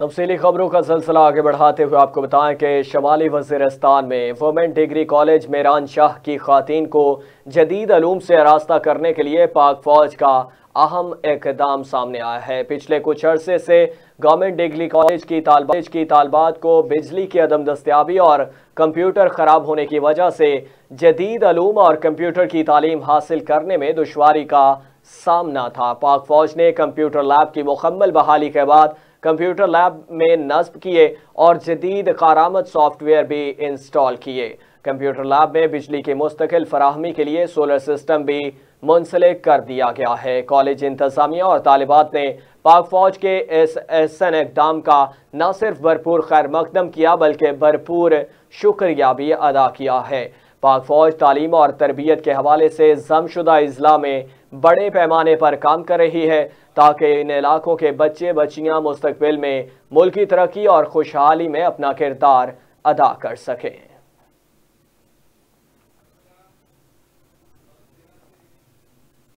तफसीली खबरों का सिलसिला आगे बढ़ाते हुए आपको बताएं कि शमाली वजीरस्तान में women degree college Miran Shah की खातन को जदीद आलूम से रास्ता करने के लिए पाक फौज का अहम इकदाम सामने आया है पिछले कुछ अरसे से गवर्नमेंट डिग्री कॉलेज की तालबाज की तालबात को बिजली की अदम दस्तियाबी और कंप्यूटर ख़राब होने की वजह से जदीद आलूम और कंप्यूटर की तालीम हासिल करने में दुशारी का सामना था पाक फौज ने कंप्यूटर लैब की मुकम्मल बहाली के बाद कंप्यूटर लैब में नस्ब किए और जदीद कारामद सॉफ्टवेयर भी इंस्टॉल किए कंप्यूटर लैब में बिजली की मुस्तकिल फराहमी के लिए सोलर सिस्टम भी मुंसलिक कर दिया गया है कॉलेज इंतजामिया और तालिबात ने पाक फौज के इस एहसन इकदाम का न सिर्फ भरपूर खैर मकदम किया बल्कि भरपूर शुक्रिया भी अदा किया है पाक फौज तालीम और तरबियत के हवाले से जमशुदा अजला में बड़े पैमाने पर काम कर रही है ताकि इन इलाकों के बच्चे बच्चियां मुस्तबिल में मुल्की तरक्की और खुशहाली में अपना किरदार अदा कर सकें